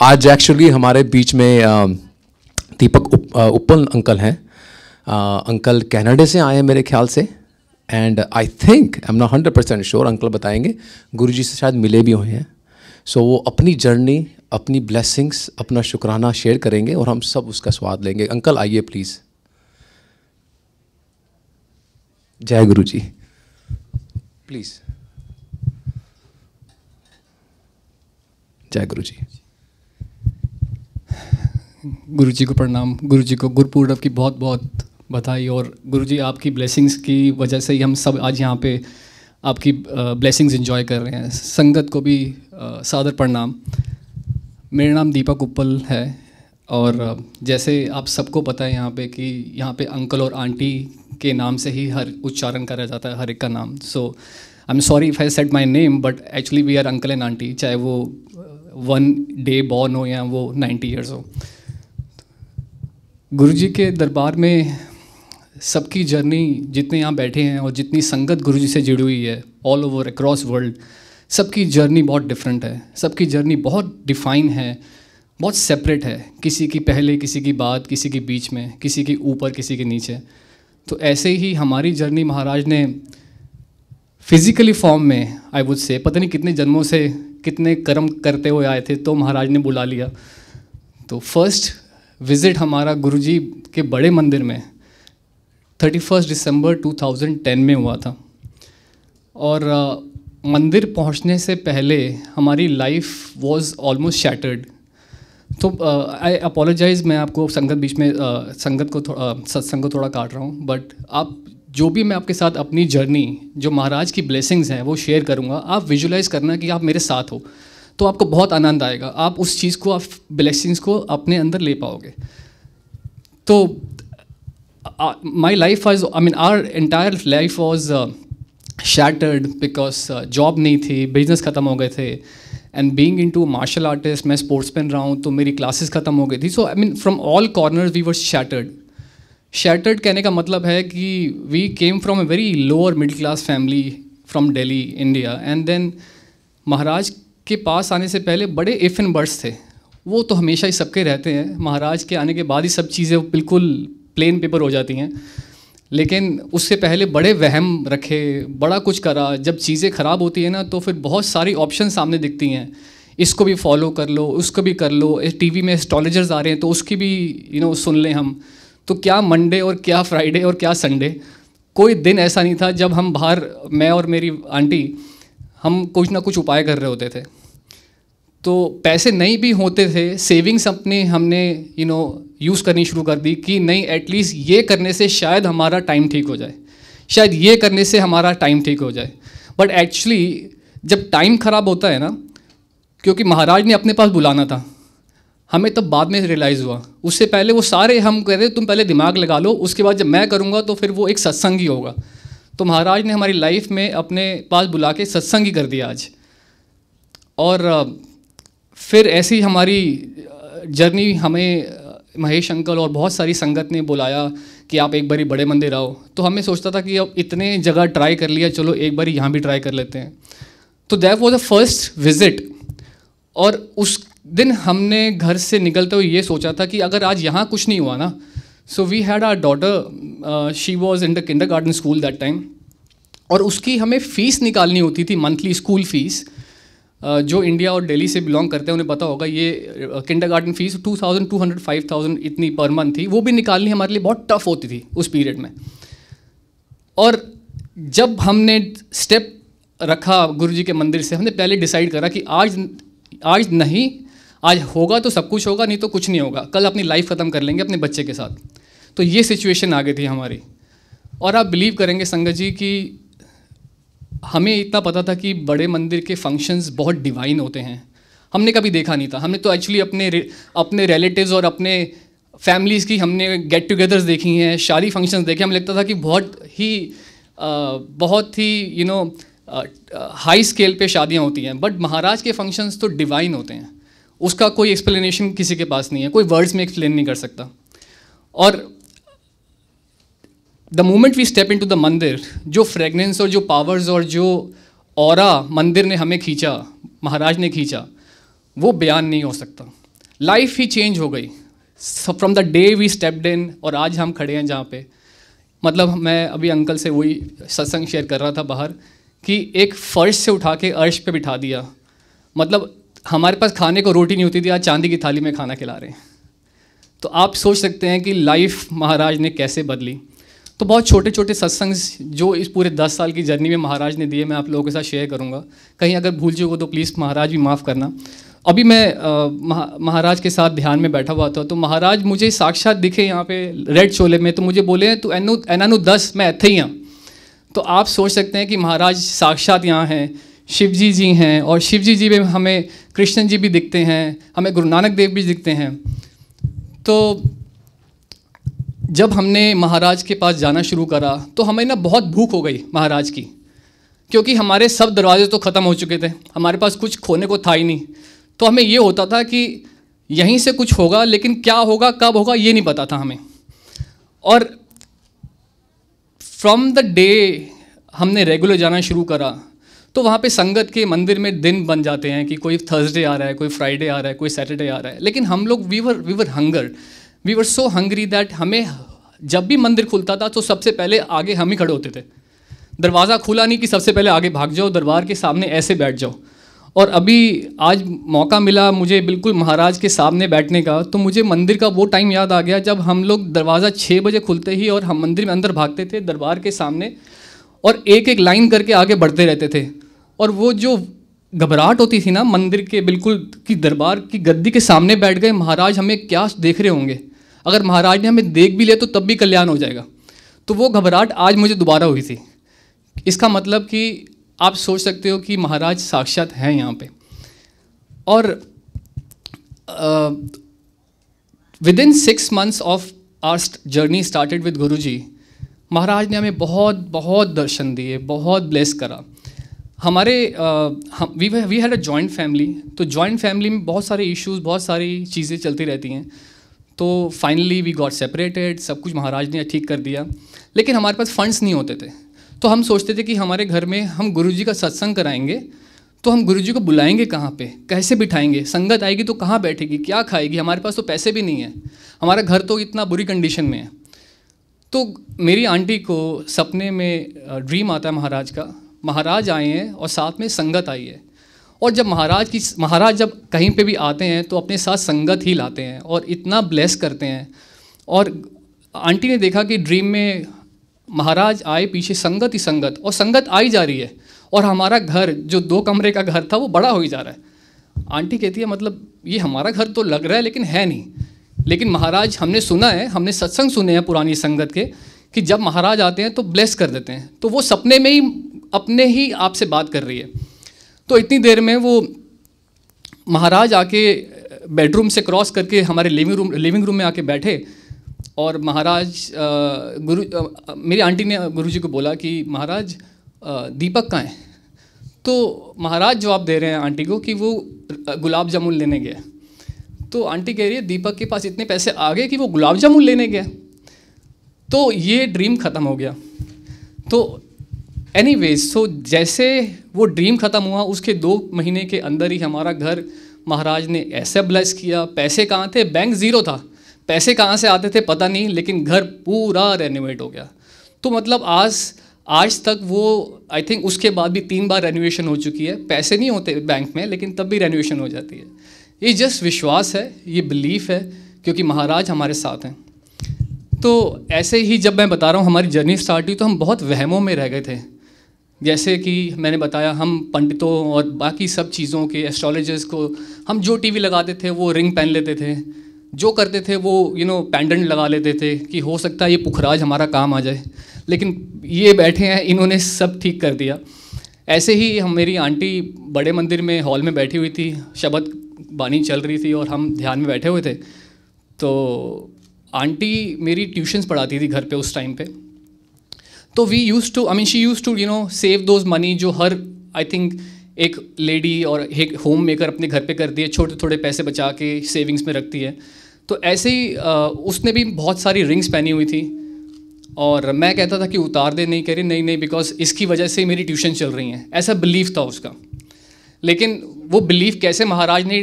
आज एक्चुअली हमारे बीच में दीपक उप, उपल अंकल हैं अंकल कैनेडा से आए हैं मेरे ख्याल से and I think I am not hundred percent sure uncle बताएंगे गुरु जी से शायद मिले भी हुए हैं सो so, वो अपनी जर्नी अपनी ब्लेसिंग्स अपना शुक्राना शेयर करेंगे और हम सब उसका स्वाद लेंगे अंकल आइए प्लीज़ जय गुरु जी प्लीज़ जय गुरु जी गुरु जी को प्रणाम गुरु जी को गुरुपूर्व की बहुत बहुत बधाई और गुरु जी आपकी ब्लेसिंग्स की वजह से ही हम सब आज यहाँ पे आपकी ब्लेसिंग्स इंजॉय कर रहे हैं संगत को भी सादर प्रणाम मेरा नाम दीपक उपल है और जैसे आप सबको पता है यहाँ पे कि यहाँ पे अंकल और आंटी के नाम से ही हर उच्चारण करा जाता है हर एक का नाम so I am sorry if I set my name but actually we are uncle and aunty चाहे वो वन डे बॉर्न हो या वो नाइन्टी ईयर्स हो गुरु जी के दरबार में सबकी जर्नी जितने यहाँ बैठे हैं और जितनी संगत गुरु जी से जुड़ी हुई है ऑल ओवर अक्रॉस वर्ल्ड सबकी जर्नी बहुत डिफरेंट है सबकी जर्नी बहुत डिफाइन है बहुत सेपरेट है किसी की पहले किसी की बाद किसी के बीच में किसी के ऊपर किसी के नीचे तो ऐसे ही हमारी जर्नी महाराज ने फिज़िकली फॉर्म में आई वुड से पता नहीं कितने जन्मों से कितने कर्म करते हुए आए थे तो महाराज ने बुला लिया तो फर्स्ट विज़िट हमारा गुरुजी के बड़े मंदिर में थर्टी फर्स्ट दिसंबर 2010 में हुआ था और मंदिर पहुंचने से पहले हमारी लाइफ वाज ऑलमोस्ट शैटर्ड तो आई अपोलोजाइज़ मैं आपको संगत बीच में संगत को थोड़ा सत्संग को थोड़ा काट रहा हूँ बट आप जो भी मैं आपके साथ अपनी जर्नी जो महाराज की ब्लेसिंग्स हैं वो शेयर करूँगा आप विजुलाइज़ करना कि आप मेरे साथ हो तो आपको बहुत आनंद आएगा आप उस चीज़ को आप ब्लेसिंग्स को अपने अंदर ले पाओगे तो my life was I mean our entire life was shattered because job नहीं थी बिजनेस ख़त्म हो गए थे and being into martial artist मैं स्पोर्ट्स मैन रहा हूँ तो मेरी क्लासेस ख़त्म हो गई थी so I mean from all corner we were shattered shattered कहने का मतलब है कि we came from a very lower middle class family from Delhi India and then महाराज के पास आने से पहले बड़े इफ़ एंड बर्ड्स थे वो तो हमेशा ही सबके रहते हैं महाराज के आने के बाद ही सब चीज़ें बिल्कुल प्लेन पेपर हो जाती हैं लेकिन उससे पहले बड़े वहम रखे बड़ा कुछ करा जब चीज़ें ख़राब होती हैं ना तो फिर बहुत सारी ऑप्शन सामने दिखती हैं इसको भी फॉलो कर लो उसको भी कर लो टीवी में एस्ट्रोलॉजर्स आ रहे हैं तो उसकी भी यू नो सुन लें हम तो क्या मंडे और क्या फ्राइडे और क्या संडे कोई दिन ऐसा नहीं था जब हम बाहर मैं और मेरी आंटी हम कुछ ना कुछ उपाय कर रहे होते थे तो पैसे नहीं भी होते थे सेविंग्स अपने हमने यू नो यूज़ करनी शुरू कर दी कि नहीं एटलीस्ट ये करने से शायद हमारा टाइम ठीक हो जाए शायद ये करने से हमारा टाइम ठीक हो जाए बट एक्चुअली जब टाइम ख़राब होता है ना क्योंकि महाराज ने अपने पास बुलाना था हमें तब बाद में रियलाइज़ हुआ उससे पहले वो सारे हम कह रहे तुम पहले दिमाग लगा लो उसके बाद जब मैं करूँगा तो फिर वो एक सत्संग ही होगा तो महाराज ने हमारी लाइफ में अपने पास बुला के सत्संग ही कर दिया आज और फिर ऐसी हमारी जर्नी हमें महेश अंकल और बहुत सारी संगत ने बुलाया कि आप एक बारी बड़े मंदिर आओ तो हमें सोचता था कि अब इतने जगह ट्राई कर लिया चलो एक बारी यहाँ भी ट्राई कर लेते हैं तो that was the first visit और उस दिन हमने घर से निकलते हुए ये सोचा था कि अगर आज यहाँ कुछ नहीं हुआ ना so we had our daughter she was in the kindergarten school that time और उसकी हमें फ़ीस निकालनी होती थी मंथली स्कूल फ़ीस जो इंडिया और दिल्ली से बिलोंग करते हैं उन्हें पता होगा ये kindergarten fees two thousand two hundred five thousand इतनी पर मंथ थी वो भी निकालनी हमारे लिए बहुत टफ़ होती थी उस पीरियड में और जब हमने स्टेप रखा गुरु जी के मंदिर से हमने पहले डिसाइड करा कि आज आज नहीं आज होगा तो सब कुछ होगा नहीं तो कुछ नहीं होगा कल अपनी लाइफ ख़त्म कर लेंगे अपने बच्चे के साथ तो ये सिचुएशन आ गई थी हमारी और आप बिलीव करेंगे संगत जी कि हमें इतना पता था कि बड़े मंदिर के फंक्शंस बहुत डिवाइन होते हैं हमने कभी देखा नहीं था हमने तो एक्चुअली अपने अपने रिलेटिव्स और अपने फैमिलीज़ की हमने गेट टुगेदर्स देखी हैं शादी फंक्शंस देखे हमें लगता था कि बहुत ही आ, बहुत ही यू नो हाई स्केल पे शादियां होती हैं बट महाराज के फंक्शंस तो डिवाइन होते हैं उसका कोई एक्सप्लेनेशन किसी के पास नहीं है कोई वर्ड्स में एक्सप्लेन नहीं कर सकता और the moment we step into the mandir जो फ्रेगनेंस और जो पावर्स और जो और मंदिर ने हमें खींचा महाराज ने खींचा वो बयान नहीं हो सकता लाइफ ही चेंज हो गई from the day we stepped in और आज हम खड़े हैं जहाँ पे मतलब मैं अभी अंकल से वही सत्संग शेयर कर रहा था बाहर कि एक फर्श से उठा के अर्श पे बिठा दिया मतलब हमारे पास खाने को रोटी नहीं होती थी आज चांदी की थाली में खाना खिला रहे हैं तो आप सोच सकते हैं कि लाइफ महाराज ने कैसे बदली तो बहुत छोटे छोटे सत्संग जो इस पूरे दस साल की जर्नी में महाराज ने दिए मैं आप लोगों के साथ शेयर करूँगा कहीं अगर भूल जाओगे तो प्लीज़ महाराज भी माफ़ करना अभी मैं महा, महाराज के साथ ध्यान में बैठा हुआ था तो महाराज मुझे साक्षात दिखे यहाँ पे रेड चोले में तो मुझे बोले तो एनो एनानु दस मैं इतें ही हाँ तो आप सोच सकते हैं कि महाराज साक्षात यहाँ हैं शिव जी जी हैं और शिव जी जी में हमें कृष्ण जी भी दिखते हैं हमें गुरु नानक देव भी दिखते हैं तो जब हमने महाराज के पास जाना शुरू करा तो हमें ना बहुत भूख हो गई महाराज की क्योंकि हमारे सब दरवाजे तो ख़त्म हो चुके थे हमारे पास कुछ खोने को था ही नहीं तो हमें ये होता था कि यहीं से कुछ होगा लेकिन क्या होगा कब होगा ये नहीं पता था हमें और फ्रॉम द डे हमने रेगुलर जाना शुरू करा तो वहाँ पे संगत के मंदिर में दिन बन जाते हैं कि कोई थर्सडे आ रहा है कोई फ्राइडे आ रहा है कोई सैटरडे आ रहा है लेकिन हम लोग we were we were hunger we were so hungry that हमें जब भी मंदिर खुलता था तो सबसे पहले आगे हम ही खड़े होते थे दरवाज़ा खुला नहीं कि सबसे पहले आगे भाग जाओ दरबार के सामने ऐसे बैठ जाओ और अभी आज मौका मिला मुझे बिल्कुल महाराज के सामने बैठने का तो मुझे मंदिर का वो टाइम याद आ गया जब हम लोग दरवाज़ा छः बजे खुलते ही और हम मंदिर में अंदर भागते थे दरबार के सामने और एक एक लाइन करके आगे बढ़ते रहते थे और वो जो घबराहट होती थी ना मंदिर के बिल्कुल की दरबार की गद्दी के सामने बैठ गए महाराज हमें क्या देख रहे होंगे अगर महाराज ने हमें देख भी लिया तो तब भी कल्याण हो जाएगा तो वो घबराहट आज मुझे दोबारा हुई थी इसका मतलब कि आप सोच सकते हो कि महाराज साक्षात हैं यहाँ पे और within six months of our journey started with Guru ji महाराज ने हमें बहुत बहुत दर्शन दिए बहुत ब्लेस करा हमारे we had a joint family तो जॉइंट फैमिली में बहुत सारे इश्यूज बहुत सारी चीज़ें चलती रहती हैं तो फाइनली वी गॉट सेपरेटेड सब कुछ महाराज ने ठीक कर दिया लेकिन हमारे पास फंड्स नहीं होते थे तो हम सोचते थे कि हमारे घर में हम गुरु का सत्संग कराएंगे तो हम गुरु को बुलाएंगे कहाँ पे कैसे बिठाएंगे संगत आएगी तो कहाँ बैठेगी क्या खाएगी हमारे पास तो पैसे भी नहीं है हमारा घर तो इतना बुरी कंडीशन में है तो मेरी आंटी को सपने में ड्रीम आता है महाराज का महाराज आए हैं और साथ में संगत आई है और जब महाराज की महाराज जब कहीं पे भी आते हैं तो अपने साथ संगत ही लाते हैं और इतना ब्लेस करते हैं और आंटी ने देखा कि ड्रीम में महाराज आए पीछे संगत ही संगत और संगत आई जा रही है और हमारा घर जो दो कमरे का घर था वो बड़ा हो ही जा रहा है आंटी कहती है मतलब ये हमारा घर तो लग रहा है लेकिन है नहीं लेकिन महाराज हमने सुना है हमने सत्संग सुने हैं पुरानी संगत के कि जब महाराज आते हैं तो ब्लेस कर देते हैं तो वो सपने में ही अपने ही आपसे बात कर रही है तो इतनी देर में वो महाराज आके बेडरूम से क्रॉस करके हमारे लिविंग रूम लिविंग रूम में आके बैठे और महाराज गुरु मेरी आंटी ने गुरुजी को बोला कि महाराज दीपक कहाँ हैं तो महाराज जवाब दे रहे हैं आंटी को कि वो गुलाब जामुन लेने गए तो आंटी कह रही है दीपक के पास इतने पैसे आ गए कि वो गुलाब जामुन लेने गए तो ये ड्रीम ख़त्म हो गया तो एनी वेज सो जैसे वो ड्रीम ख़त्म हुआ उसके दो महीने के अंदर ही हमारा घर महाराज ने ऐसे ब्लेस किया पैसे कहाँ थे बैंक ज़ीरो था पैसे कहाँ से आते थे पता नहीं लेकिन घर पूरा रेनोवेट हो गया तो मतलब आज आज तक वो आई थिंक उसके बाद भी तीन बार रेनोवेशन हो चुकी है पैसे नहीं होते बैंक में लेकिन तब भी रेनोवेशन हो जाती है ये जस्ट विश्वास है ये बिलीफ है क्योंकि महाराज हमारे साथ हैं तो ऐसे ही जब मैं बता रहा हूँ हमारी जर्नी स्टार्ट हुई तो हम बहुत वहमों में रह गए थे जैसे कि मैंने बताया हम पंडितों और बाकी सब चीज़ों के एस्ट्रोलॉजर्स को हम जो टीवी लगाते थे वो रिंग पहन लेते थे जो करते थे वो यू नो पेंडेंट लगा लेते थे कि हो सकता है ये पुखराज हमारा काम आ जाए लेकिन ये बैठे हैं इन्होंने सब ठीक कर दिया ऐसे ही हम मेरी आंटी बड़े मंदिर में हॉल में बैठी हुई थी शबद बानी चल रही थी और हम ध्यान में बैठे हुए थे तो आंटी मेरी ट्यूशन्स पढ़ाती थी घर पे उस टाइम पे तो we use to I mean she use to you know save those money जो हर आई थिंक एक लेडी और एक होम मेकर अपने घर पे करती है छोटे थोड़े पैसे बचा के सेविंग्स में रखती है तो ऐसे ही आ, उसने भी बहुत सारी रिंग्स पहनी हुई थी और मैं कहता था कि उतार दे नहीं करी नहीं नहीं बिकॉज इसकी वजह से मेरी ट्यूशन चल रही हैं ऐसा बिलीफ था उसका लेकिन वो बिलीफ कैसे महाराज ने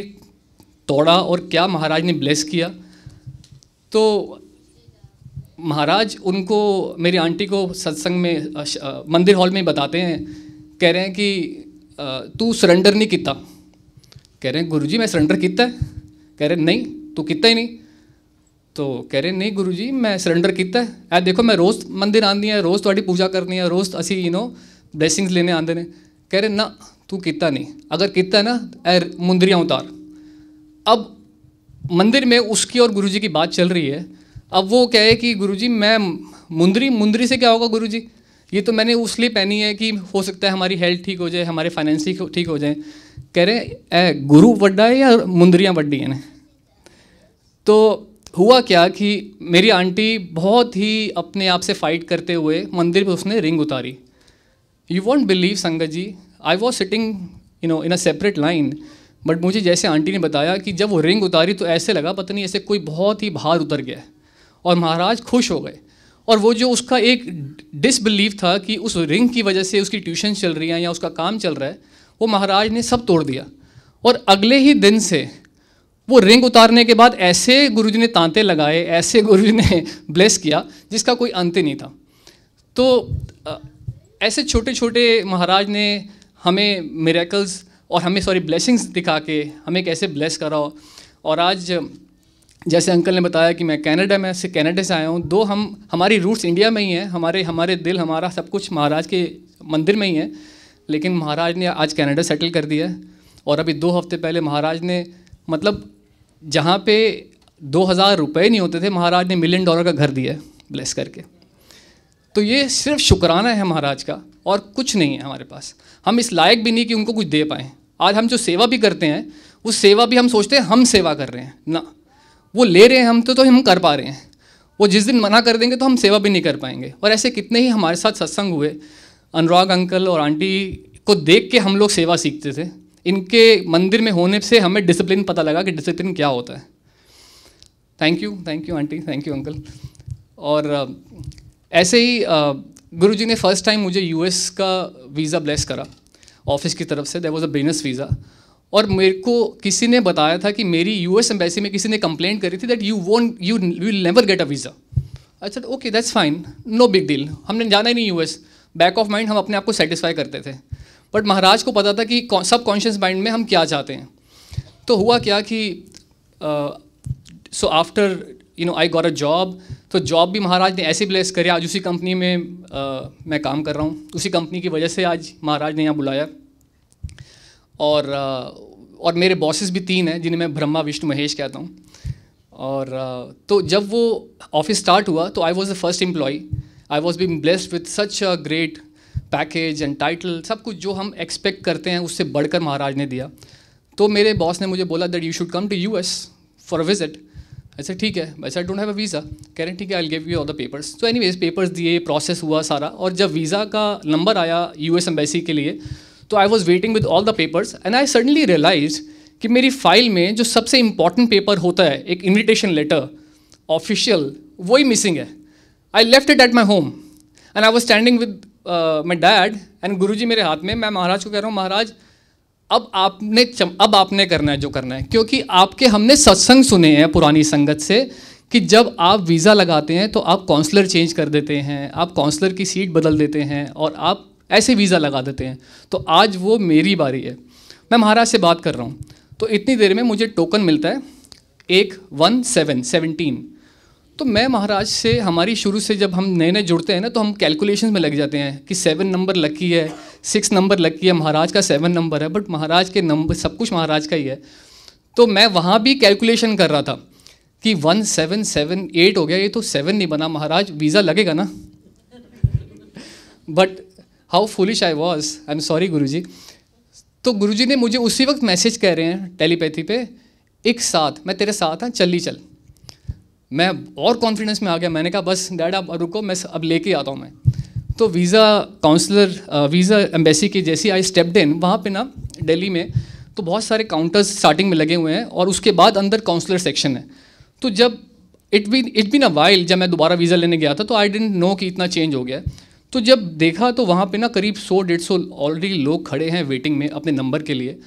तोड़ा और क्या महाराज ने ब्लेस किया तो महाराज उनको मेरी आंटी को सत्संग में मंदिर हॉल में बताते हैं कह रहे हैं कि तू सरेंडर नहीं किया कह रहे हैं गुरु जी मैं सरेंडर किया कह रहे नहीं तू किता ही नहीं तो कह रहे नहीं गुरु जी मैं सरेंडर किया है देखो मैं रोज़ मंदिर आँदी है रोज़ थोड़ी पूजा करनी है रोज़ असी यू नो ब्लैसिंग्स लेने आते हैं कह रहे ना तू किता नहीं अगर किया ना ऐ मुंदरियाँ उतार अब मंदिर में उसकी और गुरुजी की बात चल रही है अब वो कहे कि गुरुजी मैं मुंदरी मुंदरी से क्या होगा गुरुजी ये तो मैंने लिए पहनी है कि हो सकता है हमारी हेल्थ ठीक हो जाए हमारे फाइनेंस ठीक हो जाए कह रहे गुरु वड्डा है या मुंदरियाँ वड्डी हैं तो हुआ क्या कि मेरी आंटी बहुत ही अपने आप से फाइट करते हुए मंदिर पे उसने रिंग उतारी you won't believe Sangat ji I was sitting you know in a separate line but मुझे जैसे आंटी ने बताया कि जब वो रिंग उतारी तो ऐसे लगा पता नहीं ऐसे कोई बहुत ही भार उतर गया है और महाराज खुश हो गए और वो जो उसका एक डिसबिलीव था कि उस रिंग की वजह से उसकी ट्यूशन चल रही हैं या उसका काम चल रहा है वो महाराज ने सब तोड़ दिया और अगले ही दिन से वो रिंग उतारने के बाद ऐसे गुरुजी ने तांते लगाए ऐसे गुरुजी ने ब्लेस किया जिसका कोई अंत नहीं था तो ऐसे छोटे छोटे महाराज ने हमें मेरेकल्स और हमें सॉरी ब्लेसिंग्स दिखा के हमें कैसे ब्लेस करा और आज जैसे अंकल ने बताया कि मैं कनाडा में से कनाडा से आया हूँ दो हम हमारी रूट्स इंडिया में ही हैं हमारे हमारे दिल हमारा सब कुछ महाराज के मंदिर में ही है लेकिन महाराज ने आज कनाडा सेटल कर दिया है और अभी दो हफ्ते पहले महाराज ने मतलब जहाँ पे दो हज़ार रुपये नहीं होते थे महाराज ने मिलियन डॉलर का घर दिया है ब्लेस करके तो ये सिर्फ शुक्राना है महाराज का और कुछ नहीं है हमारे पास हम इस लायक भी नहीं कि उनको कुछ दे पाएँ आज हम जो सेवा भी करते हैं उस सेवा भी हम सोचते हैं हम सेवा कर रहे हैं ना वो ले रहे हैं हम तो तो हम कर पा रहे हैं वो जिस दिन मना कर देंगे तो हम सेवा भी नहीं कर पाएंगे और ऐसे कितने ही हमारे साथ सत्संग हुए अनुराग अंकल और आंटी को देख के हम लोग सेवा सीखते थे इनके मंदिर में होने से हमें डिसिप्लिन पता लगा कि डिसिप्लिन क्या होता है thank you thank you aunty thank you uncle और ऐसे ही गुरु ने फर्स्ट टाइम मुझे यू का वीज़ा ब्लेस करा ऑफिस की तरफ से there was a business visa और मेरे को किसी ने बताया था कि मेरी यू एस एम्बेसी में किसी ने कंप्लेंट करी थी that you want you will never get a visa अच्छा okay that's fine no big deal हमने जाना ही नहीं U S back of mind हम अपने आप को सेटिस्फाई करते थे बट महाराज को पता था कि सब कॉन्शियस माइंड में हम क्या चाहते हैं तो हुआ क्या कि so after you know I got a job तो जॉब भी महाराज ने ऐसे प्लेस करी आज उसी कंपनी में uh, मैं काम कर रहा हूँ उसी कंपनी की वजह से आज महाराज ने यहाँ बुलाया और और मेरे बॉसेस भी तीन हैं जिन्हें मैं ब्रह्मा विष्णु महेश कहता हूँ और तो जब वो ऑफिस स्टार्ट हुआ तो I was the first employee I was been blessed with such a great package and title सब कुछ जो हम एक्सपेक्ट करते हैं उससे बढ़कर महाराज ने दिया तो मेरे बॉस ने मुझे बोला that you should come to U S for a visit ऐसे ठीक है वैसे I don't have a visa कह रहे ठीक है I gave you all the papers तो एनी वेज पेपर्स दिए प्रोसेस हुआ सारा और जब वीज़ा का नंबर आया यू एस एम्बेसी के लिए तो I was waiting with all the papers and I suddenly realise कि मेरी फाइल में जो सबसे इंपॉर्टेंट पेपर होता है एक इन्विटेशन लेटर ऑफिशियल वो ही मिसिंग है I left it at my home and I was standing with my dad and guru ji मेरे हाथ में मैं महाराज को कह रहा हूँ महाराज अब आपने चम, अब आपने करना है जो करना है क्योंकि आपके हमने सत्संग सुने हैं पुरानी संगत से कि जब आप वीज़ा लगाते हैं तो आप काउंसलर चेंज कर देते हैं आप काउंसलर की सीट बदल देते हैं और आप ऐसे वीज़ा लगा देते हैं तो आज वो मेरी बारी है मैं महाराज से बात कर रहा हूँ तो इतनी देर में मुझे टोकन मिलता है एक वन सेवन सेवनटीन तो मैं महाराज से हमारी शुरू से जब हम नए नए जुड़ते हैं ना तो हम कैलकुलेशन में लग जाते हैं कि सेवन नंबर लकी है सिक्स नंबर लकी है महाराज का सेवन नंबर है बट महाराज के नंबर सब कुछ महाराज का ही है तो मैं वहाँ भी कैलकुलेशन कर रहा था कि वन सेवन सेवन एट हो गया ये तो सेवन नहीं बना महाराज वीज़ा लगेगा ना but how foolish I was I am sorry guru ji तो गुरु जी ने मुझे उसी वक्त मैसेज कह रहे हैं टेलीपैथी पे एक साथ मैं तेरे साथ हाँ चल ही चल मैं और कॉन्फिडेंस में आ गया मैंने कहा बस डैड आप रुको मैं अब लेके आता हूँ मैं तो वीज़ा काउंसलर वीज़ा एम्बेसी के जैसी आई स्टेप इन वहाँ पे ना दिल्ली में तो बहुत सारे काउंटर्स स्टार्टिंग में लगे हुए हैं और उसके बाद अंदर काउंसलर सेक्शन है तो जब it been it been a while जब मैं दोबारा वीज़ा लेने गया था तो आई डेंट नो कि इतना चेंज हो गया तो जब देखा तो वहाँ पे ना करीब सौ डेढ़ सौ ऑलरेडी लोग खड़े हैं वेटिंग में अपने नंबर के लिए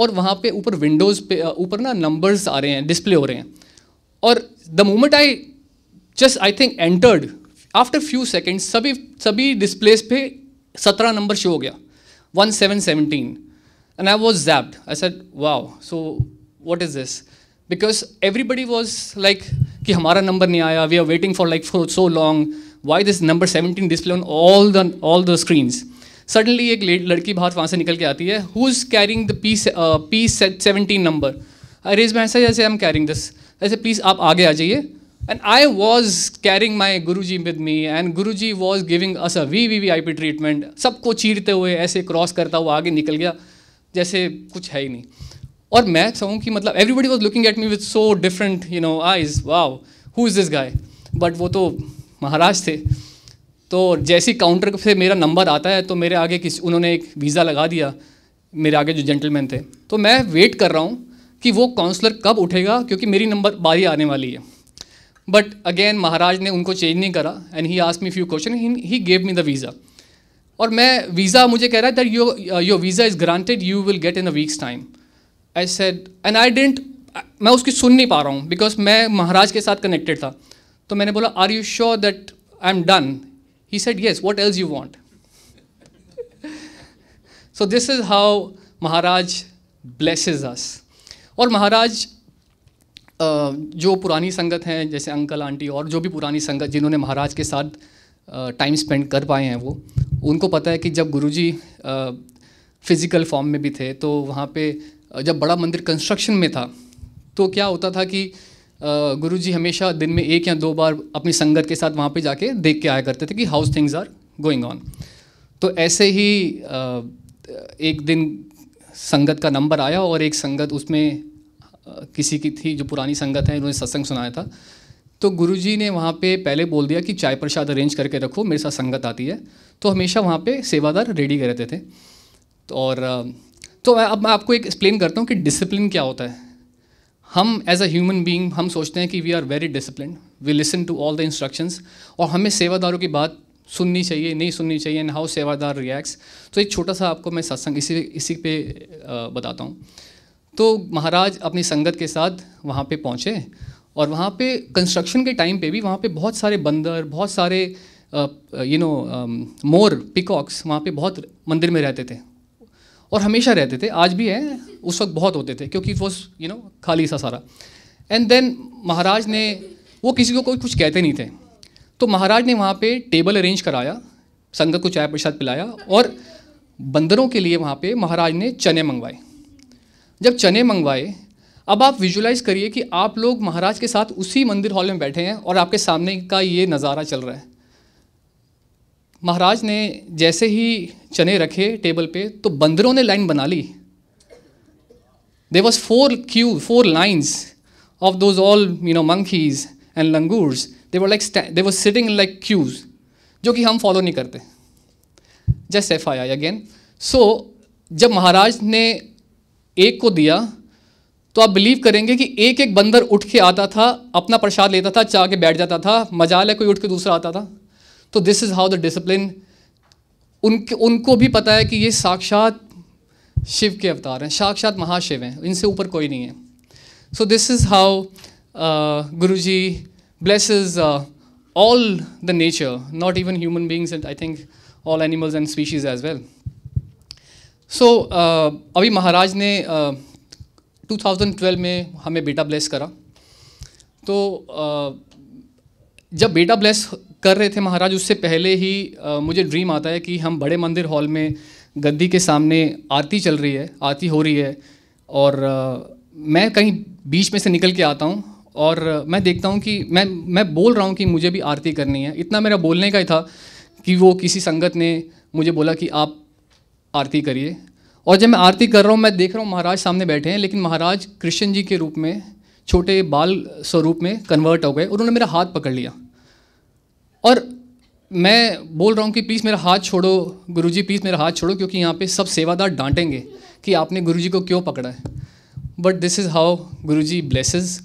और वहाँ पे ऊपर विंडोज़ पे ऊपर ना नंबर्स आ रहे हैं डिस्प्ले हो रहे हैं और the moment I just I think entered after few second सभी सभी डिस्प्लेस पे सत्रह नंबर शो हो गया one seven seventeen and I was zapped I said wow so what is this because everybody was like कि हमारा number नहीं आया we are waiting for like for so long why this number seventeen display on all the all the screens suddenly एक लड़की बाहर वहाँ से निकल के आती है who is carrying the P P seventeen number अरे रेज मैसा जैसे आई एम कैरिंग दिस ऐसे प्लीज़ आप आगे आ जाइए and I was carrying my guru ji with me and guru ji was giving us a V V V I P treatment सबको चीरते हुए ऐसे क्रॉस करता हुआ आगे निकल गया जैसे कुछ है ही नहीं और मैं चाहूँ कि मतलब everybody was looking at me with so different you know I is wow who is this guy but वो तो महाराज थे तो जैसे काउंटर से मेरा नंबर आता है तो मेरे आगे किस उन्होंने एक वीज़ा लगा दिया मेरे आगे जो जेंटलमैन थे तो मैं वेट कर रहा हूँ कि वो काउंसलर कब उठेगा क्योंकि मेरी नंबर बारी आने वाली है बट अगेन महाराज ने उनको चेंज नहीं करा and he ask me few question he gave me the visa और मैं वीज़ा मुझे कह रहा है that yo your visa is granted you will get in a weeks time I said and I didn't मैं उसकी सुन नहीं पा रहा हूँ बिकॉज मैं महाराज के साथ कनेक्टेड था तो मैंने बोला are you sure that I am done he said yes what else you want so this is how Maharaj blesses us और महाराज जो पुरानी संगत हैं जैसे अंकल आंटी और जो भी पुरानी संगत जिन्होंने महाराज के साथ टाइम स्पेंड कर पाए हैं वो उनको पता है कि जब गुरुजी फिज़िकल फॉर्म में भी थे तो वहाँ पे जब बड़ा मंदिर कंस्ट्रक्शन में था तो क्या होता था कि गुरु जी हमेशा दिन में एक या दो बार अपनी संगत के साथ वहाँ पर जाके देख के आया करते थे कि how's things are going on तो ऐसे ही एक दिन संगत का नंबर आया और एक संगत उसमें किसी की थी जो पुरानी संगत है उन्होंने सत्संग सुनाया था तो गुरुजी ने वहाँ पे पहले बोल दिया कि चाय प्रसाद अरेंज करके रखो मेरे साथ संगत आती है तो हमेशा वहाँ पे सेवादार रेडी रहते थे तो और तो अब मैं आपको एक एक्सप्लेन करता हूँ कि डिसिप्लिन क्या होता है हम एज अ ह्यूमन बींग हम सोचते हैं कि we are very discipline we listen to all the instructions और हमें सेवादारों की बात सुननी चाहिए नहीं सुननी चाहिए एंड हाउ सेवादार रिएक्ट्स तो एक छोटा सा आपको मैं सत्संग इसी इसी पे बताता हूँ तो महाराज अपनी संगत के साथ वहाँ पे पहुँचे और वहाँ पे कंस्ट्रक्शन के टाइम पे भी वहाँ पे बहुत सारे बंदर बहुत सारे यू नो मोर पिकॉक्स वहाँ पे बहुत मंदिर में रहते थे और हमेशा रहते थे आज भी हैं उस वक्त बहुत होते थे क्योंकि वो यू नो खाली सा सारा एंड देन महाराज ने वो किसी को कोई कुछ कहते नहीं थे तो महाराज ने वहाँ पे टेबल अरेंज कराया संगत को चाय प्रसाद पिलाया और बंदरों के लिए वहाँ पे महाराज ने चने मंगवाए जब चने मंगवाए अब आप विजुलाइज करिए कि आप लोग महाराज के साथ उसी मंदिर हॉल में बैठे हैं और आपके सामने का ये नज़ारा चल रहा है महाराज ने जैसे ही चने रखे टेबल पे तो बंदरों ने लाइन बना ली they was four queue four lines of those all you know monkeys and langurs they were like they were sitting like queues जो कि हम फॉलो नहीं करते just F I I again so जब महाराज ने एक को दिया तो आप बिलीव करेंगे कि एक एक बंदर उठ के आता था अपना प्रसाद लेता था चाह के बैठ जाता था मजा ले कोई उठ के दूसरा आता था तो this is how the discipline उनके उनको भी पता है कि ये साक्षात शिव के अवतार हैं साक्षात महाशिव हैं इनसे ऊपर कोई नहीं है सो this is how guru ji bless all the nature not even human beings and I think all animals and species as well so अभी महाराज ने uh, 2012 में हमें बेटा ब्लेस करा तो uh, जब बेटा ब्लेस कर रहे थे महाराज उससे पहले ही आ, मुझे ड्रीम आता है कि हम बड़े मंदिर हॉल में गद्दी के सामने आरती चल रही है आरती हो रही है और आ, मैं कहीं बीच में से निकल के आता हूँ और आ, मैं देखता हूँ कि मैं मैं बोल रहा हूँ कि मुझे भी आरती करनी है इतना मेरा बोलने का ही था कि वो किसी संगत ने मुझे बोला कि आप आरती करिए और जब मैं आरती कर रहा हूँ मैं देख रहा हूँ महाराज सामने बैठे हैं लेकिन महाराज कृष्ण जी के रूप में छोटे बाल स्वरूप में कन्वर्ट हो गए और उन्होंने मेरा हाथ पकड़ लिया और मैं बोल रहा हूँ कि प्लीज़ मेरा हाथ छोड़ो गुरुजी प्लीज़ मेरा हाथ छोड़ो क्योंकि यहाँ पे सब सेवादार डांटेंगे कि आपने गुरुजी को क्यों पकड़ा है but this is how guruji blesses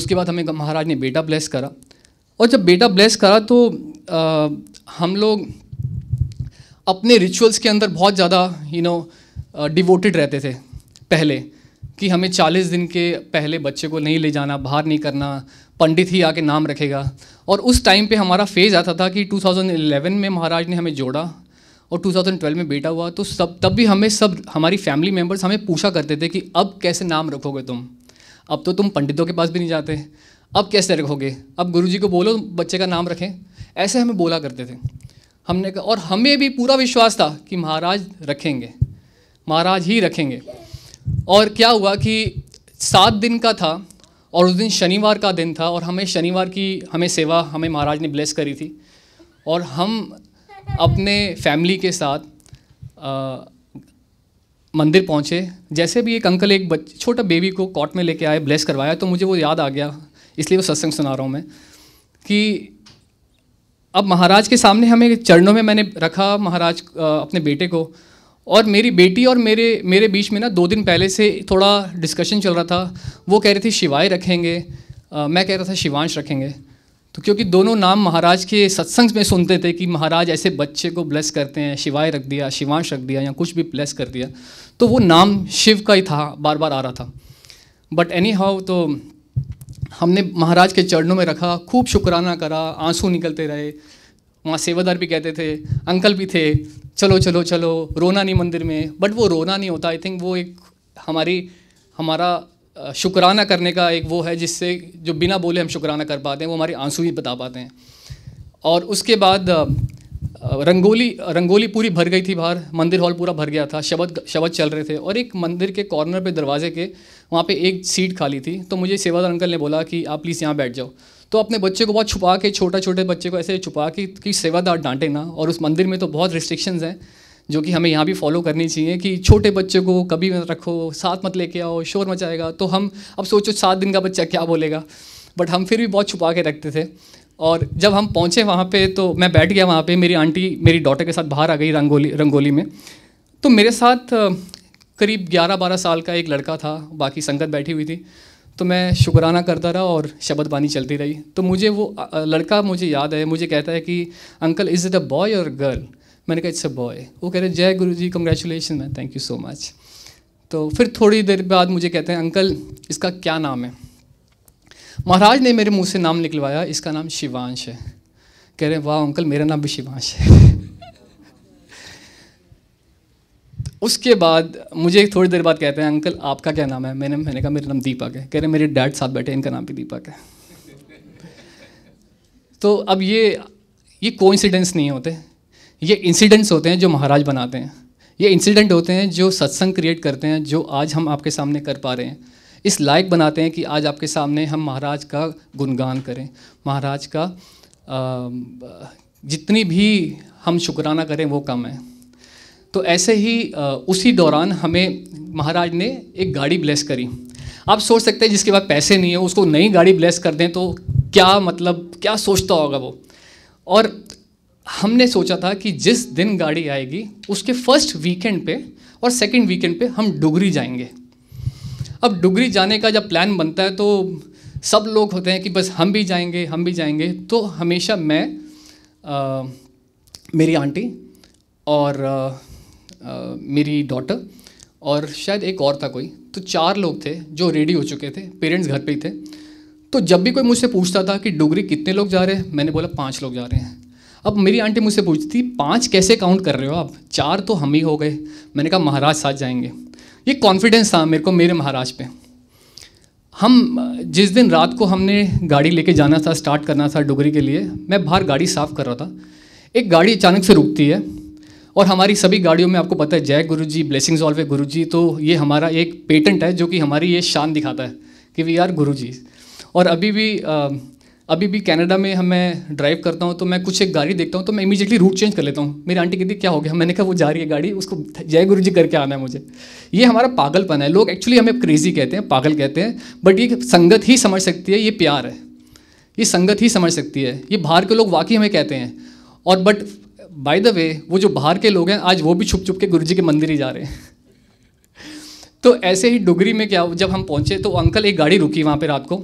उसके बाद हमें महाराज ने बेटा ब्लेस करा और जब बेटा ब्लेस करा तो आ, हम लोग अपने रिचुअल्स के अंदर बहुत ज़्यादा यू नो डिवोटेड रहते थे पहले कि हमें 40 दिन के पहले बच्चे को नहीं ले जाना बाहर नहीं करना पंडित ही आके नाम रखेगा और उस टाइम पे हमारा फेज़ आता था कि 2011 में महाराज ने हमें जोड़ा और 2012 में बेटा हुआ तो सब तब भी हमें सब हमारी फैमिली मेम्बर्स हमें पूछा करते थे कि अब कैसे नाम रखोगे तुम अब तो तुम पंडितों के पास भी नहीं जाते अब कैसे रखोगे अब गुरु को बोलो बच्चे का नाम रखें ऐसे हमें बोला करते थे हमने कहा और हमें भी पूरा विश्वास था कि महाराज रखेंगे महाराज ही रखेंगे और क्या हुआ कि सात दिन का था और उस दिन शनिवार का दिन था और हमें शनिवार की हमें सेवा हमें महाराज ने ब्लेस करी थी और हम अपने फैमिली के साथ आ, मंदिर पहुँचे जैसे भी एक अंकल एक बच्चे छोटा बेबी को कॉट में लेके आए ब्लेस करवाया तो मुझे वो याद आ गया इसलिए वो सत्संग सुना रहा हूँ मैं कि अब महाराज के सामने हमें चरणों में मैंने रखा महाराज अपने बेटे को और मेरी बेटी और मेरे मेरे बीच में ना दो दिन पहले से थोड़ा डिस्कशन चल रहा था वो कह रही थी शिवाय रखेंगे आ, मैं कह रहा था शिवांश रखेंगे तो क्योंकि दोनों नाम महाराज के सत्संग में सुनते थे कि महाराज ऐसे बच्चे को ब्लेस करते हैं शिवाय रख दिया शिवांश रख दिया या कुछ भी ब्लेस कर दिया तो वो नाम शिव का ही था बार बार आ रहा था बट एनी हाउ तो हमने महाराज के चरणों में रखा खूब शुक्राना करा आंसू निकलते रहे वहाँ सेवादार भी कहते थे अंकल भी थे चलो चलो चलो रोना नहीं मंदिर में बट वो रोना नहीं होता आई थिंक वो एक हमारी हमारा शुक्राना करने का एक वो है जिससे जो बिना बोले हम शुक्राना कर पाते हैं वो हमारे आंसू ही बता पाते हैं और उसके बाद रंगोली रंगोली पूरी भर गई थी बाहर मंदिर हॉल पूरा भर गया था शबद शबद चल रहे थे और एक मंदिर के कॉर्नर पे दरवाजे के वहाँ पे एक सीट खाली थी तो मुझे सेवादार अंकल ने बोला कि आप प्लीज़ यहाँ बैठ जाओ तो अपने बच्चे को बहुत छुपा के छोटा छोटे बच्चे को ऐसे छुपा के कि सेवादार डांटे ना और उस मंदिर में तो बहुत रिस्ट्रिक्शंस हैं जो कि हमें यहाँ भी फॉलो करनी चाहिए कि छोटे बच्चे को कभी मत रखो साथ मत लेके आओ शोर मचाएगा तो हम अब सोचो सात दिन का बच्चा क्या बोलेगा बट हम फिर भी बहुत छुपा के रखते थे और जब हम पहुँचे वहाँ पे तो मैं बैठ गया वहाँ पे मेरी आंटी मेरी डॉटर के साथ बाहर आ गई रंगोली रंगोली में तो मेरे साथ करीब 11-12 साल का एक लड़का था बाकी संगत बैठी हुई थी तो मैं शुक्राना करता रहा और शब्द बानी चलती रही तो मुझे वो लड़का मुझे याद है मुझे कहता है कि uncle is it a boy और गर्ल मैंने कहा इट्स अ बॉय वो कह रहे जय गुरु जी कंग्रेचुलेशन मैं थैंक यू सो मच तो फिर थोड़ी देर बाद मुझे कहते हैं अंकल इसका क्या नाम है महाराज ने मेरे मुंह से नाम निकलवाया इसका नाम शिवांश है कह रहे हैं वाह अंकल मेरा नाम भी शिवांश है उसके बाद मुझे थोड़ी देर बाद कहते हैं अंकल आपका क्या नाम है मैंने मैंने कहा मेरा नाम दीपक है कह रहे मेरे डैड साथ बैठे इनका नाम भी दीपक है तो अब ये ये कोइंसिडेंस नहीं होते ये इंसिडेंट्स होते हैं जो महाराज बनाते हैं ये इंसिडेंट होते हैं जो सत्संग क्रिएट करते हैं जो आज हम आपके सामने कर पा रहे हैं इस लायक बनाते हैं कि आज आपके सामने हम महाराज का गुणगान करें महाराज का आ, जितनी भी हम शुक्राना करें वो कम है तो ऐसे ही उसी दौरान हमें महाराज ने एक गाड़ी ब्लेस करी आप सोच सकते हैं जिसके पास पैसे नहीं है उसको नई गाड़ी ब्लेस कर दें तो क्या मतलब क्या सोचता होगा वो और हमने सोचा था कि जिस दिन गाड़ी आएगी उसके फर्स्ट वीकेंड पे और सेकंड वीकेंड पे हम डुगरी जाएंगे अब डुगरी जाने का जब प्लान बनता है तो सब लोग होते हैं कि बस हम भी जाएंगे हम भी जाएंगे तो हमेशा मैं आ, मेरी आंटी और आ, मेरी डॉटर और शायद एक और था कोई तो चार लोग थे जो रेडी हो चुके थे पेरेंट्स घर पे ही थे तो जब भी कोई मुझसे पूछता था कि डुगरी कितने लोग जा रहे हैं मैंने बोला पाँच लोग जा रहे हैं अब मेरी आंटी मुझसे पूछती थी पाँच कैसे काउंट कर रहे हो आप चार तो हम ही हो गए मैंने कहा महाराज साथ जाएंगे ये कॉन्फिडेंस था मेरे को मेरे महाराज पे हम जिस दिन रात को हमने गाड़ी लेके जाना था स्टार्ट करना था डुगरी के लिए मैं बाहर गाड़ी साफ़ कर रहा था एक गाड़ी अचानक से रुकती है और हमारी सभी गाड़ियों में आपको पता है जय गुरु जी ब्लेसिंग्स वे गुरु जी तो ये हमारा एक पेटेंट है जो कि हमारी ये शान दिखाता है कि वी आर गुरु जी और अभी भी अभी भी कनाडा में हमें ड्राइव करता हूँ तो मैं कुछ एक गाड़ी देखता हूँ तो मैं इमीजिएटली रूट चेंज कर लेता हूँ मेरी आंटी कहती क्या हो गया मैंने कहा वो जा रही है गाड़ी उसको जय गुरु जी करके आना है मुझे ये हमारा पागलपन है लोग एक्चुअली हमें क्रेजी कहते हैं पागल कहते हैं बट ये संगत ही समझ सकती है ये प्यार है ये संगत ही समझ सकती है ये बाहर के लोग वाकई हमें कहते हैं और बट बाय द वे वो जो बाहर के लोग हैं आज वो भी छुप छुप के गुरुजी के मंदिर ही जा रहे हैं तो ऐसे ही डुगरी में क्या जब हम पहुंचे तो अंकल एक गाड़ी रुकी वहाँ पर रात को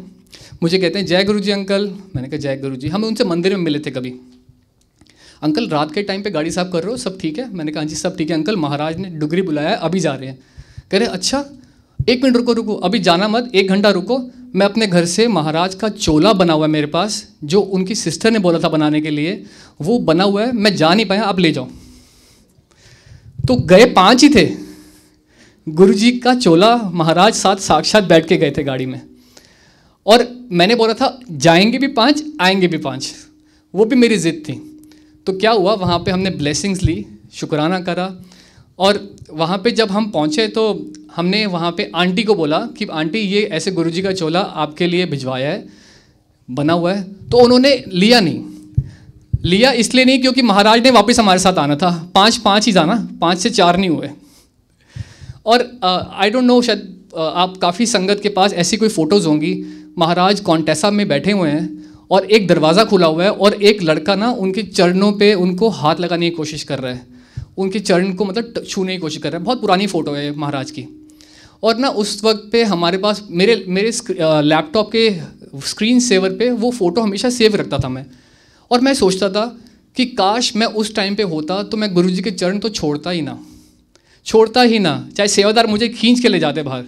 मुझे कहते हैं जय गुरु जी अंकल मैंने कहा जय गुरु जी हम उनसे मंदिर में मिले थे कभी अंकल रात के टाइम पे गाड़ी साफ कर रहे हो सब ठीक है मैंने कहा हाँ जी सब ठीक है अंकल महाराज ने डुगरी बुलाया अभी जा रहे हैं कह रहे अच्छा एक मिनट रुको रुको अभी जाना मत एक घंटा रुको मैं अपने घर से महाराज का चोला बना हुआ है मेरे पास जो उनकी सिस्टर ने बोला था बनाने के लिए वो बना हुआ है मैं जा नहीं पाया आप ले जाओ तो गए पांच ही थे गुरु जी का चोला महाराज साथ साक्षात बैठ के गए थे गाड़ी में और मैंने बोला था जाएंगे भी पांच आएंगे भी पांच वो भी मेरी ज़िद थी तो क्या हुआ वहाँ पे हमने ब्लेसिंग्स ली शुक्राना करा और वहाँ पे जब हम पहुँचे तो हमने वहाँ पे आंटी को बोला कि आंटी ये ऐसे गुरुजी का चोला आपके लिए भिजवाया है बना हुआ है तो उन्होंने लिया नहीं लिया इसलिए नहीं क्योंकि महाराज ने वापस हमारे साथ आना था पाँच पाँच ही जाना पाँच से चार नहीं हुए और आई डोंट नो शायद आप काफ़ी संगत के पास ऐसी कोई फ़ोटोज़ होंगी महाराज कॉन्टेसा में बैठे हुए हैं और एक दरवाज़ा खुला हुआ है और एक लड़का ना उनके चरणों पे उनको हाथ लगाने की कोशिश कर रहा है उनके चरण को मतलब छूने की कोशिश कर रहे हैं बहुत पुरानी फ़ोटो है महाराज की और ना उस वक्त पे हमारे पास मेरे मेरे लैपटॉप के स्क्रीन सेवर पे वो फ़ोटो हमेशा सेव रखता था मैं और मैं सोचता था कि काश मैं उस टाइम पे होता तो मैं गुरुजी के चरण तो छोड़ता ही ना छोड़ता ही ना चाहे सेवादार मुझे खींच के ले जाते बाहर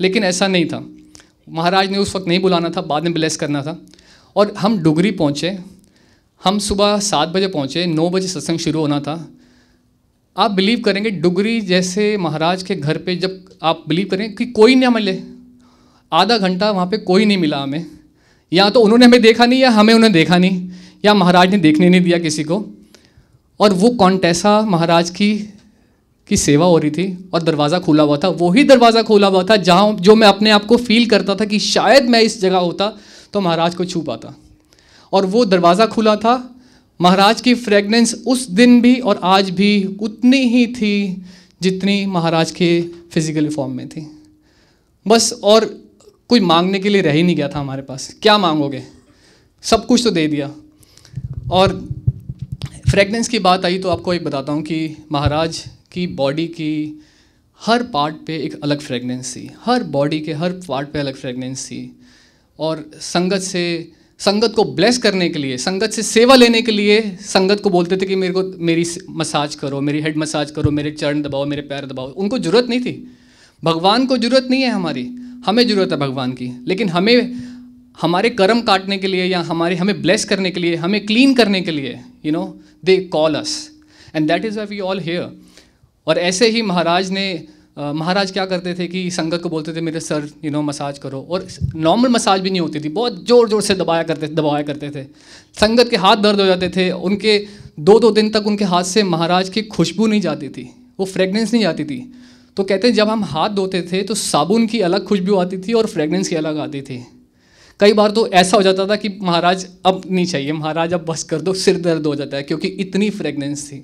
लेकिन ऐसा नहीं था महाराज ने उस वक्त नहीं बुलाना था बाद में ब्लेस करना था और हम डुगरी पहुँचे हम सुबह सात बजे पहुँचे नौ बजे सत्संग शुरू होना था आप बिलीव करेंगे डुगरी जैसे महाराज के घर पे जब आप बिलीव करेंगे कि कोई नहीं मिले आधा घंटा वहाँ पे कोई नहीं मिला हमें या तो उन्होंने हमें देखा नहीं या हमें उन्हें देखा नहीं या महाराज ने देखने नहीं दिया किसी को और वो कौनटेसा महाराज की की सेवा हो रही थी और दरवाज़ा खुला हुआ था वही दरवाज़ा खुला हुआ था जहाँ जो मैं अपने आप को फील करता था कि शायद मैं इस जगह होता तो महाराज को छू पाता और वो दरवाज़ा खुला था महाराज की फ्रेगनेंस उस दिन भी और आज भी उतनी ही थी जितनी महाराज के फिजिकल फॉर्म में थी बस और कोई मांगने के लिए रह ही नहीं गया था हमारे पास क्या मांगोगे सब कुछ तो दे दिया और फ्रेगनेंस की बात आई तो आपको एक बताता हूँ कि महाराज की बॉडी की हर पार्ट पे एक अलग फ्रेगनेंस थी हर बॉडी के हर पार्ट पे अलग फ्रेगनेंस थी और संगत से संगत को ब्लेस करने के लिए संगत से सेवा लेने के लिए संगत को बोलते थे कि मेरे को मेरी मसाज करो मेरी हेड मसाज करो मेरे चरण दबाओ मेरे पैर दबाओ उनको ज़रूरत नहीं थी भगवान को ज़रूरत नहीं है हमारी हमें ज़रूरत है भगवान की लेकिन हमें हमारे कर्म काटने के लिए या हमारे हमें ब्लेस करने के लिए हमें क्लीन करने के लिए you know they call us and that is we all here और ऐसे ही महाराज ने महाराज क्या करते थे कि संगत को बोलते थे मेरे सर यू नो मसाज करो और नॉर्मल मसाज भी नहीं होती थी बहुत ज़ोर ज़ोर से दबाया करते दबाया करते थे संगत के हाथ दर्द हो जाते थे उनके दो दो दिन तक उनके हाथ से महाराज की खुशबू नहीं जाती थी वो फ्रेगनेंस नहीं जाती थी तो कहते हैं जब हम हाथ धोते थे तो साबुन की अलग खुशबू आती थी और फ्रेगनेंस की अलग आती थी कई बार तो ऐसा हो जाता था कि महाराज अब नहीं चाहिए महाराज अब बस कर दो सिर दर्द हो जाता है क्योंकि इतनी फ्रेगनेंस थी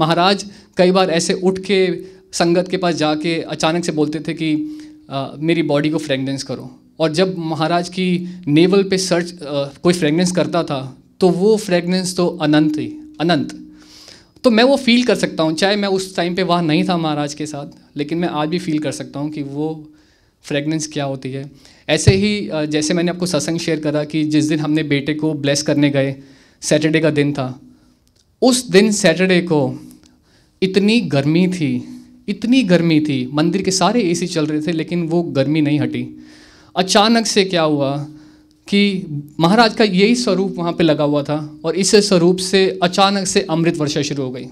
महाराज कई बार ऐसे उठ के संगत के पास जाके अचानक से बोलते थे कि आ, मेरी बॉडी को फ्रेगनेंस करो और जब महाराज की नेवल पे सर्च आ, कोई फ्रेगनेंस करता था तो वो फ्रेगनेंस तो अनंत थी अनंत तो मैं वो फील कर सकता हूँ चाहे मैं उस टाइम पे वहाँ नहीं था महाराज के साथ लेकिन मैं आज भी फील कर सकता हूँ कि वो फ्रेगनेंस क्या होती है ऐसे ही जैसे मैंने आपको सत्संग शेयर करा कि जिस दिन हमने बेटे को ब्लेस करने गए सैटरडे का दिन था उस दिन सैटरडे को इतनी गर्मी थी इतनी गर्मी थी मंदिर के सारे एसी चल रहे थे लेकिन वो गर्मी नहीं हटी अचानक से क्या हुआ कि महाराज का यही स्वरूप वहाँ पे लगा हुआ था और इस स्वरूप से अचानक से अमृत वर्षा शुरू हो गई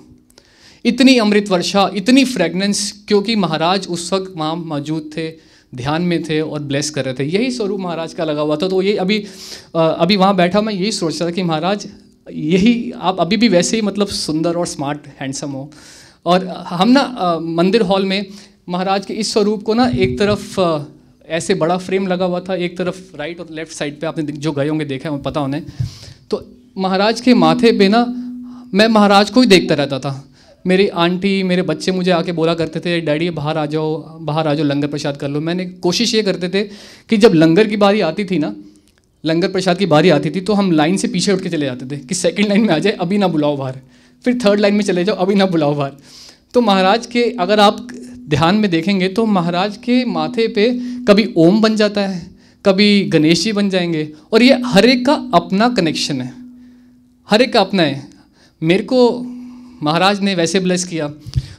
इतनी अमृत वर्षा इतनी फ्रेगनेंस क्योंकि महाराज उस वक्त वहाँ मौजूद थे ध्यान में थे और ब्लेस कर रहे थे यही स्वरूप महाराज का लगा हुआ था तो ये अभी अभी वहाँ बैठा मैं यही सोच रहा था कि महाराज यही आप अभी भी वैसे ही मतलब सुंदर और स्मार्ट हैंडसम हो और हम ना मंदिर हॉल में महाराज के इस स्वरूप को ना एक तरफ ऐसे बड़ा फ्रेम लगा हुआ था एक तरफ राइट और लेफ्ट साइड पे आपने जो गए होंगे देखा है पता उन्हें तो महाराज के माथे पे ना मैं महाराज को ही देखता रहता था मेरी आंटी मेरे बच्चे मुझे आके बोला करते थे डैडी बाहर आ जाओ बाहर आ जाओ लंगर प्रसाद कर लो मैंने कोशिश ये करते थे कि जब लंगर की बारी आती थी ना लंगर प्रसाद की बारी आती थी तो हम लाइन से पीछे उठ के चले जाते थे कि सेकंड लाइन में आ जाए अभी ना बुलाओ बाहर फिर थर्ड लाइन में चले जाओ अभी ना बुलाओ बाहर तो महाराज के अगर आप ध्यान में देखेंगे तो महाराज के माथे पे कभी ओम बन जाता है कभी गणेश जी बन जाएंगे और ये हर एक का अपना कनेक्शन है हर एक का अपना है मेरे को महाराज ने वैसे ब्लेस किया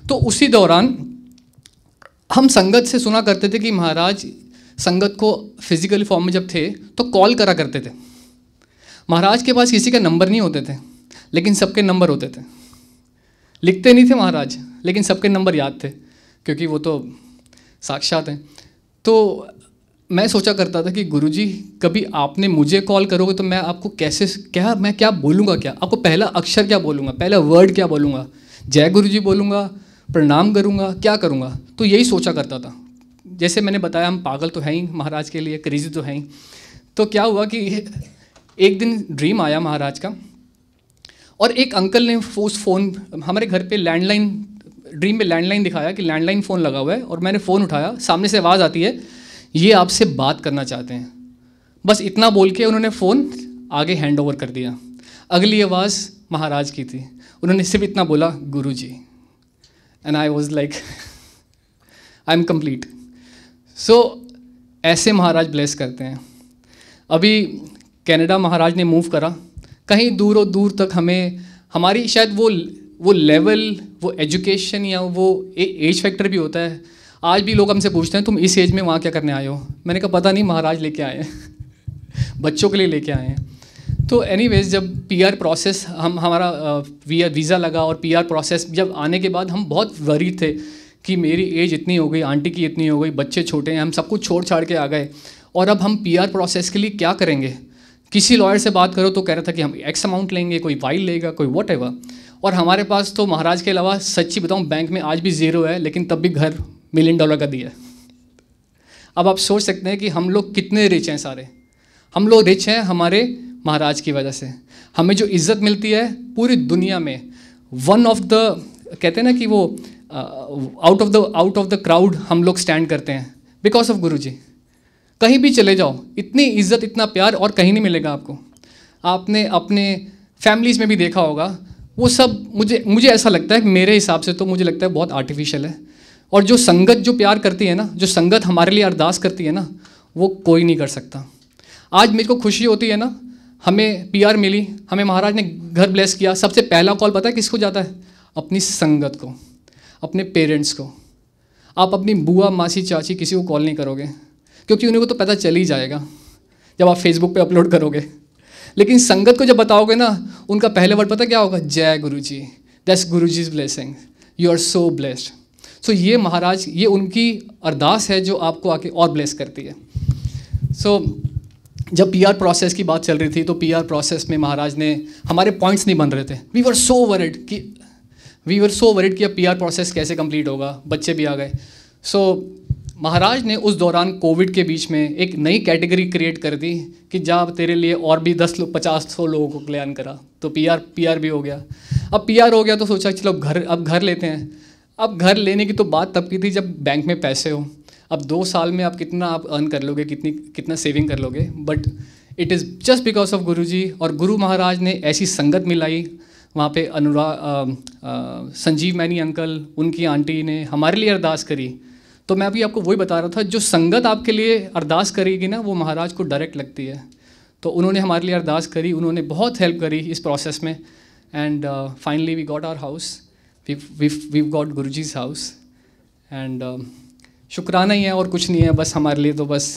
तो उसी दौरान हम संगत से सुना करते थे कि महाराज संगत को फिजिकल फॉर्म में जब थे तो कॉल करा करते थे महाराज के पास किसी का नंबर नहीं होते थे लेकिन सबके नंबर होते थे लिखते नहीं थे महाराज लेकिन सबके नंबर याद थे क्योंकि वो तो साक्षात हैं तो मैं सोचा करता था कि गुरुजी कभी आपने मुझे कॉल करोगे तो मैं आपको कैसे क्या मैं क्या बोलूँगा क्या आपको पहला अक्षर क्या बोलूँगा पहला वर्ड क्या बोलूँगा जय गुरु जी बोलूँगा प्रणाम करूँगा क्या करूँगा तो यही सोचा करता था जैसे मैंने बताया हम पागल तो हैं ही महाराज के लिए क्रेजी तो हैं ही तो क्या हुआ कि एक दिन ड्रीम आया महाराज का और एक अंकल ने फोस फ़ोन हमारे घर पे लैंडलाइन ड्रीम में लैंडलाइन दिखाया कि लैंडलाइन फ़ोन लगा हुआ है और मैंने फ़ोन उठाया सामने से आवाज़ आती है ये आपसे बात करना चाहते हैं बस इतना बोल के उन्होंने फ़ोन आगे हैंड ओवर कर दिया अगली आवाज़ महाराज की थी उन्होंने सिर्फ इतना बोला guru ji and I was like I am complete so ऐसे महाराज ब्लेस करते हैं अभी कैनेडा महाराज ने मूव करा कहीं दूर और दूर तक हमें हमारी शायद वो वो लेवल वो एजुकेशन या वो एज फैक्टर भी होता है आज भी लोग हमसे पूछते हैं तुम इस एज में वहाँ क्या करने आए हो मैंने कहा पता नहीं महाराज लेके आए हैं बच्चों के लिए लेके आए हैं तो एनी जब पी प्रोसेस हम हमारा वीज़ा लगा और पी प्रोसेस जब आने के बाद हम बहुत वरी थे कि मेरी एज इतनी हो गई आंटी की इतनी हो गई बच्चे छोटे हैं हम सब कुछ छोड़ छाड़ के आ गए और अब हम पीआर प्रोसेस के लिए क्या करेंगे किसी लॉयर से बात करो तो कह रहा था कि हम एक्स अमाउंट लेंगे कोई वाई लेगा कोई वट और हमारे पास तो महाराज के अलावा सच्ची बताऊँ बैंक में आज भी ज़ीरो है लेकिन तब भी घर मिलियन डॉलर का दिया अब आप सोच सकते हैं कि हम लोग कितने रिच हैं सारे हम लोग रिच हैं हमारे महाराज की वजह से हमें जो इज्जत मिलती है पूरी दुनिया में वन ऑफ द कहते हैं ना कि वो out of the out of the crowd हम लोग स्टैंड करते हैं बिकॉज ऑफ गुरु जी कहीं भी चले जाओ इतनी इज्जत इतना प्यार और कहीं नहीं मिलेगा आपको आपने अपने फैमिलीज़ में भी देखा होगा वो सब मुझे मुझे ऐसा लगता है मेरे हिसाब से तो मुझे लगता है बहुत आर्टिफिशियल है और जो संगत जो प्यार करती है ना जो संगत हमारे लिए अरदास करती है ना वो कोई नहीं कर सकता आज मेरे को खुशी होती है ना हमें पीआर मिली हमें महाराज ने घर ब्लेस किया सबसे पहला कॉल पता है किसको जाता है अपनी संगत को अपने पेरेंट्स को आप अपनी बुआ मासी चाची किसी को कॉल नहीं करोगे क्योंकि उन्हें को तो पता चल ही जाएगा जब आप फेसबुक पे अपलोड करोगे लेकिन संगत को जब बताओगे ना उनका पहले वर्ड पता क्या होगा जय guru ji that's guru is blessing you are so blessed so ये महाराज ये उनकी अरदास है जो आपको आके और ब्लेस करती है सो so, जब पी प्रोसेस की बात चल रही थी तो पी प्रोसेस में महाराज ने हमारे पॉइंट्स नहीं बन रहे थे we were so worried we were were so worried कि अब पी प्रोसेस कैसे कंप्लीट होगा बच्चे भी आ गए सो so, महाराज ने उस दौरान कोविड के बीच में एक नई कैटेगरी क्रिएट कर दी कि जहाँ तेरे लिए और भी दस लोग पचास सौ लोगों को कल्याण करा तो पीआर पीआर भी हो गया अब पीआर हो गया तो सोचा चलो घर अब घर लेते हैं अब घर लेने की तो बात तब की थी जब बैंक में पैसे हो अब दो साल में आप कितना आप अर्न कर लोगे कितनी कितना सेविंग कर लोगे but it is just because of guru ji और गुरु महाराज ने ऐसी संगत मिलाई वहाँ पे अनुराग संजीव मैनी अंकल उनकी आंटी ने हमारे लिए अरदास करी तो मैं अभी आपको वही बता रहा था जो संगत आपके लिए अरदास करेगी ना वो महाराज को डायरेक्ट लगती है तो उन्होंने हमारे लिए अरदास करी उन्होंने बहुत हेल्प करी इस प्रोसेस में and finally we got our house we got guru ji's house and शुक्राना ही है और कुछ नहीं है बस हमारे लिए तो बस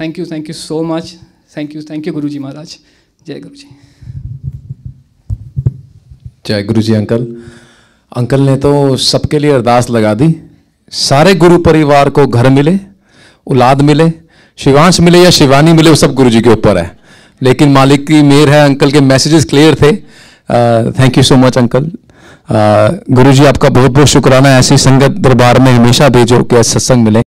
thank you thank you so much thank you thank you guru ji महाराज जय गुरु जी जय गुरु जी अंकल अंकल ने तो सबके लिए अरदास लगा दी सारे गुरु परिवार को घर मिले औलाद मिले शिवांश मिले या शिवानी मिले वो सब गुरु जी के ऊपर है लेकिन मालिक की मेहर है अंकल के मैसेजेस क्लियर थे thank you so much uncle guru ji आपका बहुत बहुत शुक्राना ऐसी संगत दरबार में हमेशा भेजो कि सत्संग मिले